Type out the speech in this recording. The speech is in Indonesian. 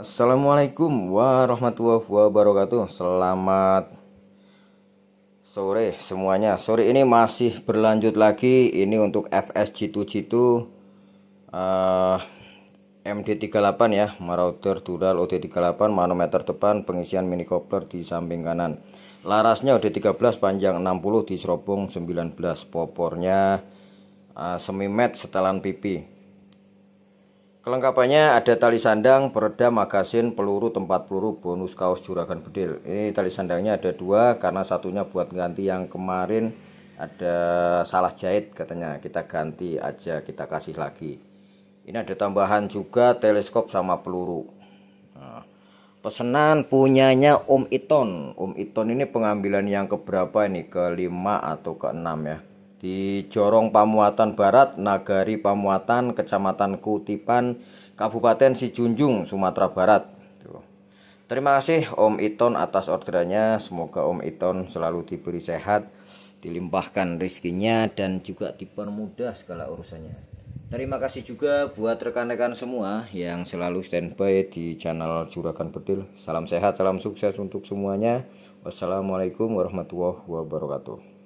Assalamualaikum warahmatullahi wabarakatuh Selamat sore semuanya Sore ini masih berlanjut lagi Ini untuk FSG 2 G2 uh, MD38 ya Marauder Dural OD38 Manometer depan pengisian mini kopler di samping kanan Larasnya OD13 panjang 60 di serobong 19 Popornya uh, eh, semi matte setelan pipi Kelengkapannya ada tali sandang, peredam, magasin, peluru, tempat peluru, bonus kaos juragan bedil. Ini tali sandangnya ada dua karena satunya buat ganti yang kemarin ada salah jahit katanya. Kita ganti aja, kita kasih lagi. Ini ada tambahan juga teleskop sama peluru. Nah, pesenan punyanya Om Iton. Om Iton ini pengambilan yang keberapa ini? Kelima atau keenam ya? di Jorong Pamuatan Barat, Nagari Pamuatan, Kecamatan Kutipan, Kabupaten Sijunjung, Sumatera Barat. Terima kasih Om Iton atas orderannya. Semoga Om Iton selalu diberi sehat, dilimpahkan rezekinya dan juga dipermudah segala urusannya. Terima kasih juga buat rekan-rekan semua yang selalu standby di channel Juragan Bedil. Salam sehat, salam sukses untuk semuanya. Wassalamualaikum warahmatullahi wabarakatuh.